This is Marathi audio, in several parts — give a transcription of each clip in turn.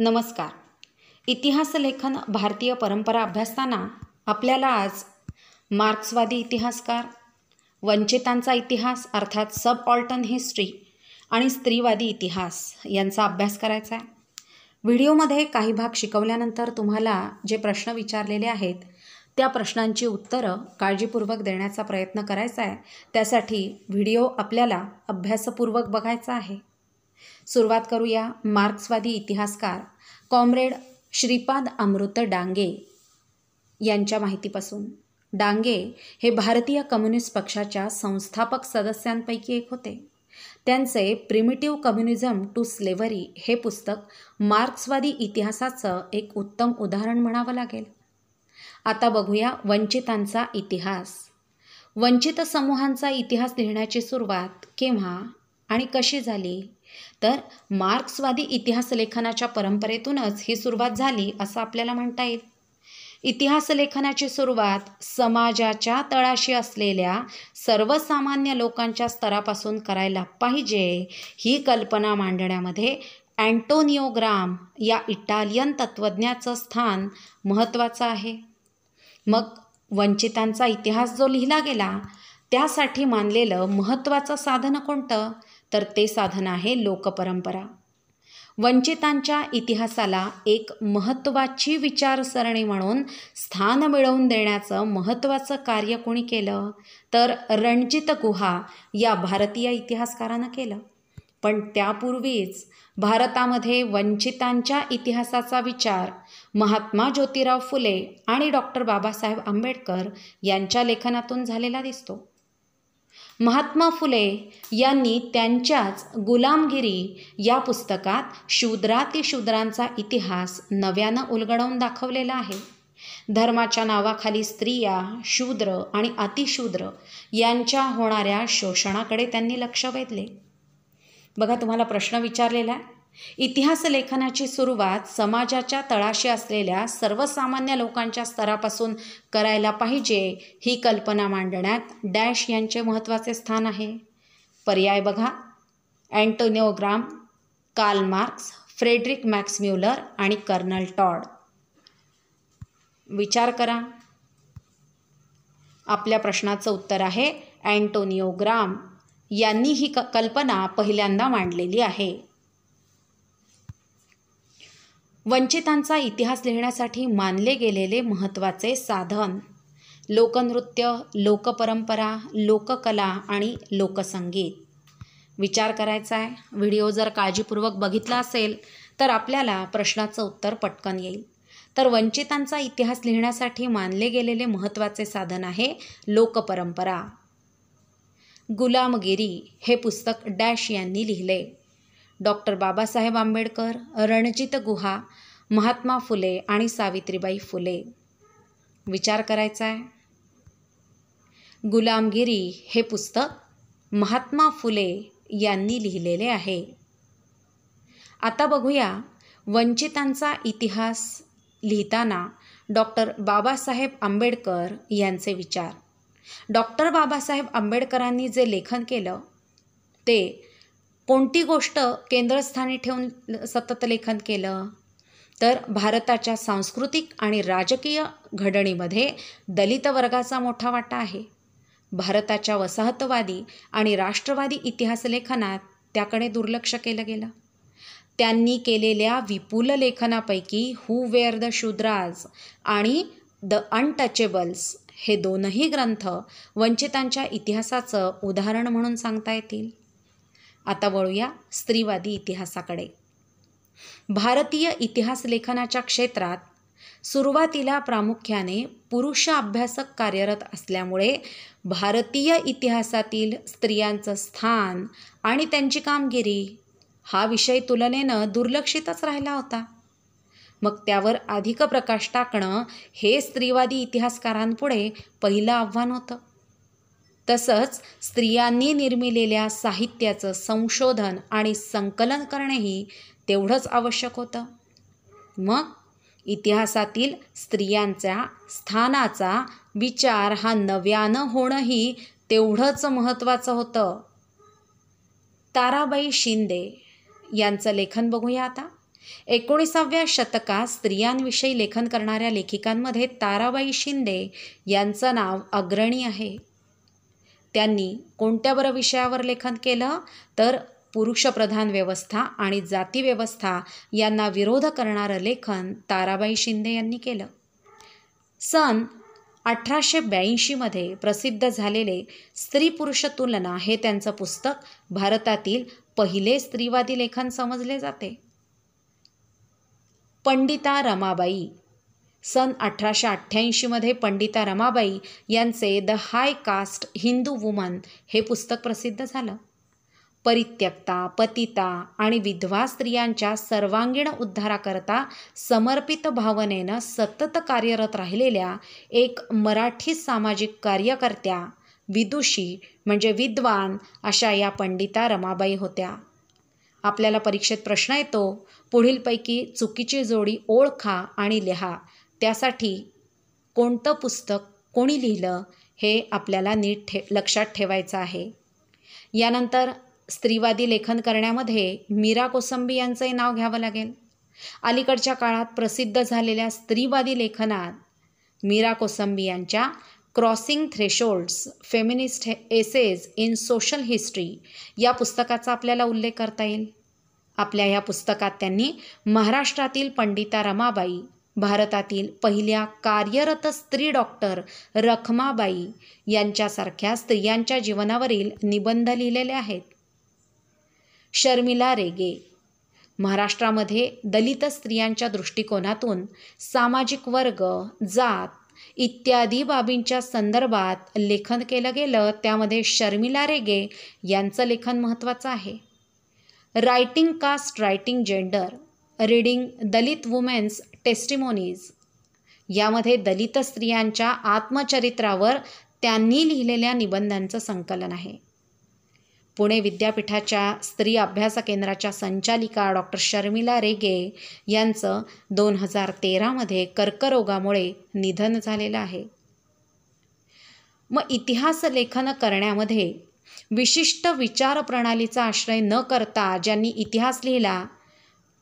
नमस्कार इतिहासलेखन भारतीय परंपरा अभ्यासताना आपल्याला आज मार्क्सवादी इतिहासकार वंचितांचा इतिहास अर्थात सब ऑल्टन हिस्ट्री आणि स्त्रीवादी इतिहास यांचा अभ्यास करायचा आहे व्हिडिओमध्ये काही भाग शिकवल्यानंतर तुम्हाला जे प्रश्न विचारलेले आहेत त्या प्रश्नांची उत्तरं काळजीपूर्वक देण्याचा प्रयत्न करायचा आहे त्यासाठी व्हिडिओ आपल्याला अभ्यासपूर्वक बघायचा आहे सुरुवात करूया मार्क्सवादी इतिहासकार कॉम्रेड श्रीपाद अमृत डांगे यांच्या माहितीपासून डांगे हे भारतीय कम्युनिस्ट पक्षाच्या संस्थापक सदस्यांपैकी एक होते त्यांचे प्रिमिटिव्ह कम्युनिझम टू स्लेव्हरी हे पुस्तक मार्क्सवादी इतिहासाचं एक उत्तम उदाहरण म्हणावं लागेल आता बघूया वंचितांचा इतिहास वंचित समूहांचा इतिहास लिहिण्याची सुरुवात केव्हा आणि कशी झाली तर मार्क्सवादी इतिहास लेखनाच्या परंपरेतूनच ही सुरुवात झाली असं आपल्याला म्हणता येईल इतिहास लेखनाची सुरुवात समाजाच्या तळाशी असलेल्या सर्वसामान्य लोकांच्या स्तरापासून करायला पाहिजे ही कल्पना मांडण्यामध्ये अँटोनिओ ग्राम या इटालियन तत्त्वज्ञाचं स्थान महत्त्वाचं आहे मग वंचितांचा इतिहास जो लिहिला गेला त्यासाठी मानलेलं महत्त्वाचं साधन कोणतं तर ते साधन आहे लोकपरंपरा वंचितांच्या इतिहासाला एक महत्त्वाची विचारसरणी म्हणून स्थान मिळवून देण्याचं महत्त्वाचं कार्य कोणी केलं तर रणजित गुहा या भारतीय इतिहासकारानं केलं पण त्यापूर्वीच भारतामध्ये वंचितांच्या इतिहासाचा विचार महात्मा ज्योतिराव फुले आणि डॉक्टर बाबासाहेब आंबेडकर यांच्या लेखनातून झालेला दिसतो महात्मा फुले यांनी त्यांच्याच गुलामगिरी या पुस्तकात शूद्रातिशूद्रांचा इतिहास नव्यानं उलगडवून दाखवलेला आहे धर्माच्या नावाखाली स्त्रिया शूद्र आणि अतिशूद्र यांच्या होणाऱ्या शोषणाकडे त्यांनी लक्ष वेधले बघा तुम्हाला प्रश्न विचारलेला आहे इतिहास लेखनाची सुरुवात समाजाच्या तळाशी असलेल्या सर्वसामान्य लोकांच्या स्तरापासून करायला पाहिजे ही कल्पना मांडण्यात डॅश यांचे महत्त्वाचे स्थान आहे पर्याय बघा Antonio Gramsci Karl Marx Friedrich Max Muller आणि कर्नल टॉड विचार करा आपल्या प्रश्नाचं उत्तर आहे अँटोनिओ ग्राम यांनी ही क कल्पना पहिल्यांदा मांडलेली आहे वंचितांचा इतिहास लिहिण्यासाठी मानले गेलेले महत्त्वाचे साधन लोकनृत्य लोकपरंपरा लोककला आणि लोकसंगीत विचार करायचा आहे व्हिडिओ जर काळजीपूर्वक बघितला असेल तर आपल्याला प्रश्नाचं उत्तर पटकन येईल तर वंचितांचा इतिहास लिहिण्यासाठी मानले गेलेले महत्त्वाचे साधन आहे लोकपरंपरा गुलामगिरी हे पुस्तक डॅश यांनी लिहिले डॉक्टर बाबासाहेब आंबेडकर रणजित गुहा महात्मा फुले आणि सावित्रीबाई फुले विचार करायचा आहे गुलामगिरी हे पुस्तक महात्मा फुले यांनी लिहिलेले आहे आता बघूया वंचितांचा इतिहास लिहिताना डॉक्टर बाबासाहेब आंबेडकर यांचे विचार डॉक्टर बाबासाहेब आंबेडकरांनी जे लेखन केलं ते कोणती गोष्ट केंद्रस्थानी ठेवून सतत लेखन केलं तर भारताच्या सांस्कृतिक आणि राजकीय घडणीमध्ये दलित वर्गाचा मोठा वाटा आहे भारताच्या वसाहतवादी आणि राष्ट्रवादी इतिहासलेखनात त्याकडे दुर्लक्ष केलं गेलं त्यांनी केलेल्या विपुल लेखनापैकी हू वेअर द शूद्राज आणि द अनटचेबल्स हे दोनही ग्रंथ वंचितांच्या इतिहासाचं उदाहरण म्हणून सांगता येतील आता वळूया स्त्रीवादी इतिहासाकडे भारतीय इतिहास लेखनाच्या क्षेत्रात सुरुवातीला प्रामुख्याने पुरुष अभ्यासक कार्यरत असल्यामुळे भारतीय इतिहासातील स्त्रियांचं स्थान आणि त्यांची कामगिरी हा विषय तुलनेनं दुर्लक्षितच राहिला होता मग त्यावर अधिक प्रकाश टाकणं हे स्त्रीवादी इतिहासकारांपुढे पहिलं आव्हान होतं तसंच स्त्रियांनी निर्मिलेल्या साहित्याचं संशोधन आणि संकलन करणेही तेवढंच आवश्यक होतं मग इतिहासातील स्त्रियांच्या स्थानाचा विचार हा नव्यानं होणंही तेवढंच महत्त्वाचं होतं ताराबाई शिंदे यांचं लेखन बघूया आता एकोणीसाव्या शतकात स्त्रियांविषयी लेखन करणाऱ्या लेखिकांमध्ये ताराबाई शिंदे यांचं नाव अग्रणी आहे त्यांनी कोणत्या बरं विषयावर लेखन केलं तर पुरुषप्रधान व्यवस्था आणि जातीव्यवस्था यांना विरोध करणारं लेखन ताराबाई शिंदे यांनी केलं सन अठराशे ब्याऐंशीमध्ये प्रसिद्ध झालेले स्त्री पुरुष तुलना हे त्यांचं पुस्तक भारतातील पहिले स्त्रीवादी लेखन समजले जाते पंडिता रमाबाई सन अठराशे अठ्ठ्याऐंशीमध्ये पंडिता रमाबाई यांचे the High Caste Hindu Woman हे पुस्तक प्रसिद्ध झालं परित्यक्ता पतिता आणि विधवा स्त्रियांच्या सर्वांगीण उद्धाराकरता समर्पित भावनेनं सतत कार्यरत राहिलेल्या एक मराठी सामाजिक कार्यकर्त्या विदुषी म्हणजे विद्वान अशा या पंडिता रमाबाई होत्या आपल्याला परीक्षेत प्रश्न येतो पुढीलपैकी चुकीची जोडी ओळखा आणि लिहा त्यासाठी कोणतं पुस्तक कोणी लिहिलं हे आपल्याला नीट ठे लक्षात ठेवायचं आहे यानंतर स्त्रीवादी लेखन करण्यामध्ये मीरा कोसंबी यांचंही नाव घ्यावं लागेल अलीकडच्या काळात प्रसिद्ध झालेल्या स्त्रीवादी लेखनात मीरा कोसंबी यांच्या Crossing Thresholds Feminist Essays in Social History या पुस्तकाचा आपल्याला उल्लेख करता येईल आपल्या ह्या पुस्तकात त्यांनी महाराष्ट्रातील पंडिता रमाबाई भारतातील पहिल्या कार्यरत स्त्री डॉक्टर रखमाबाई यांच्यासारख्या स्त्रियांच्या जीवनावरील निबंध लिहिलेले आहेत शर्मिला रेगे महाराष्ट्रामध्ये दलित स्त्रियांच्या दृष्टिकोनातून सामाजिक वर्ग जात इत्यादी बाबींच्या संदर्भात लेखन केलं गेलं त्यामध्ये शर्मिला रेगे यांचं लेखन महत्त्वाचं आहे Writing Caste Writing Gender Reading Dalit Women's Testimonies यामध्ये दलित स्त्रियांच्या आत्मचरित्रावर त्यांनी लिहिलेल्या निबंधांचं संकलन आहे पुणे विद्यापीठाच्या स्त्री अभ्यास केंद्राच्या संचालिका डॉक्टर शर्मिला रेगे यांचं दोन हजार तेरामध्ये कर्करोगामुळे निधन झालेलं आहे मग इतिहास लेखन करण्यामध्ये विशिष्ट विचारप्रणालीचा आश्रय न करता ज्यांनी इतिहास लिहिला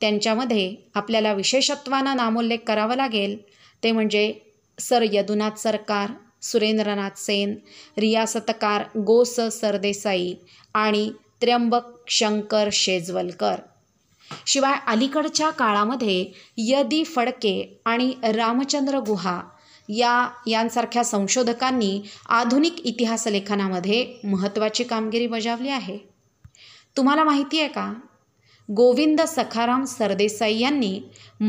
त्यांच्यामध्ये आपल्याला विशेषत्वानं नामोल्लेख करावा लागेल ते म्हणजे सर यदुनाथ सरकार सुरेंद्रनाथ सेन रियासतकार गोस सरदेसाई आणि त्र्यंबक शंकर शेजवलकर शिवाय अलीकडच्या काळामध्ये यदी फडके आणि रामचंद्र गुहा या यांसारख्या संशोधकांनी आधुनिक इतिहासलेखनामध्ये महत्त्वाची कामगिरी बजावली आहे तुम्हाला माहिती आहे का गोविंद सखाराम सरदेसाई यांनी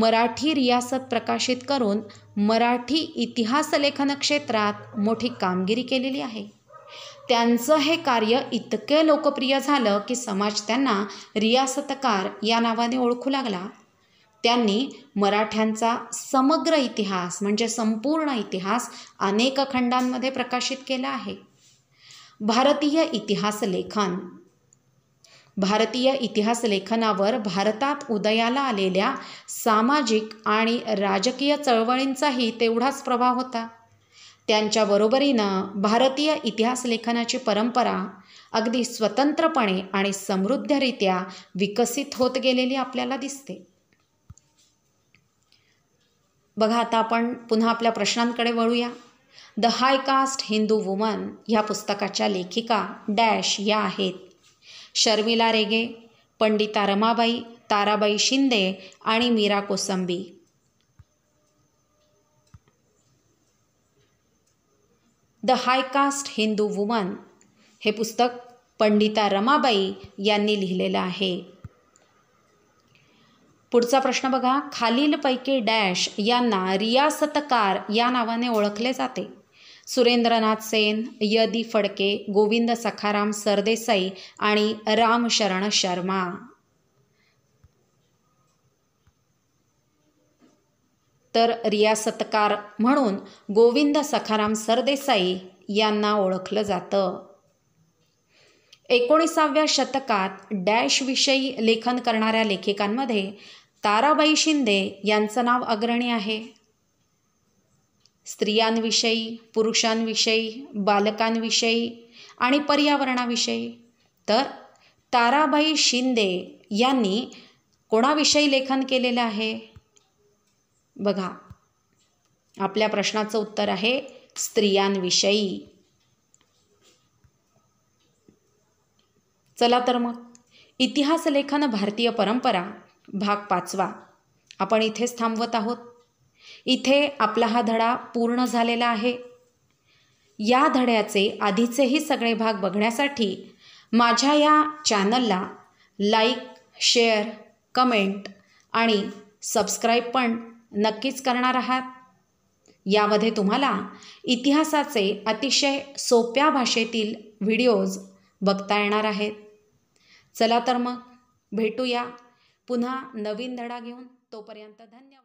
मराठी रियासत प्रकाशित करून मराठी इतिहासलेखन क्षेत्रात मोठी कामगिरी केलेली आहे त्यांचं हे कार्य इतके लोकप्रिय झालं की समाज त्यांना रियासतकार या नावाने ओळखू लागला त्यांनी मराठ्यांचा समग्र इतिहास म्हणजे संपूर्ण इतिहास अनेक खंडांमध्ये प्रकाशित केला आहे भारतीय इतिहास लेखन भारतीय इतिहास लेखनावर भारतात उदयाला आलेल्या सामाजिक आणि राजकीय चळवळींचाही तेवढाच प्रभाव होता त्यांच्या भारतीय इतिहास लेखनाची परंपरा अगदी स्वतंत्रपणे आणि समृद्धरित्या विकसित होत गेलेली आपल्याला दिसते बघा आता आपण पुन्हा आपल्या प्रश्नांकडे वळूया the High Caste Hindu Woman ह्या पुस्तकाच्या लेखिका डॅश या आहेत शर्मिला रेगे पंडिता रमाबाई ताराबाई शिंदे आणि Meera Kosambi the High Caste Hindu Woman हे पुस्तक पंडिता रमाबाई यांनी लिहिलेलं आहे पुढचा प्रश्न बघा खालीलपैकी डॅश यांना रियासतकार या नावाने ओळखले जाते सुरेंद्रनाथ सेन यदी फडके गोविंद सखाराम सरदेसाई आणि रामशरण शर्मा तर रियासतकार म्हणून गोविंद सखाराम सरदेसाई यांना ओळखलं जातं एकोणीसाव्या शतकात डॅशविषयी लेखन करणाऱ्या लेखिकांमध्ये ताराबाई शिंदे यांचं नाव अग्रणी आहे स्त्रियांविषयी पुरुषांविषयी बालकांविषयी आणि पर्यावरणाविषयी तर ताराबाई शिंदे यांनी कोणाविषयी लेखन केलेलं आहे बघा आपल्या प्रश्नाचं उत्तर आहे स्त्रियांविषयी चला तर मग इतिहास लेखन भारतीय परंपरा भाग पाचवा आपण इथेच थांबवत आहोत इथे आपला हा धडा पूर्ण झालेला आहे या धड्याचे आधीचेही सगळे भाग बघण्यासाठी माझ्या या चॅनलला लाईक शेअर कमेंट आणि सबस्क्राईब पण नक्कीच करणार आहात यामध्ये तुम्हाला इतिहासाचे अतिशय सोप्या भाषेतील व्हिडिओज बघता येणार आहेत चला तर मग भेटूया पुन्हा नवीन धडा घेऊन तोपर्यंत धन्यवाद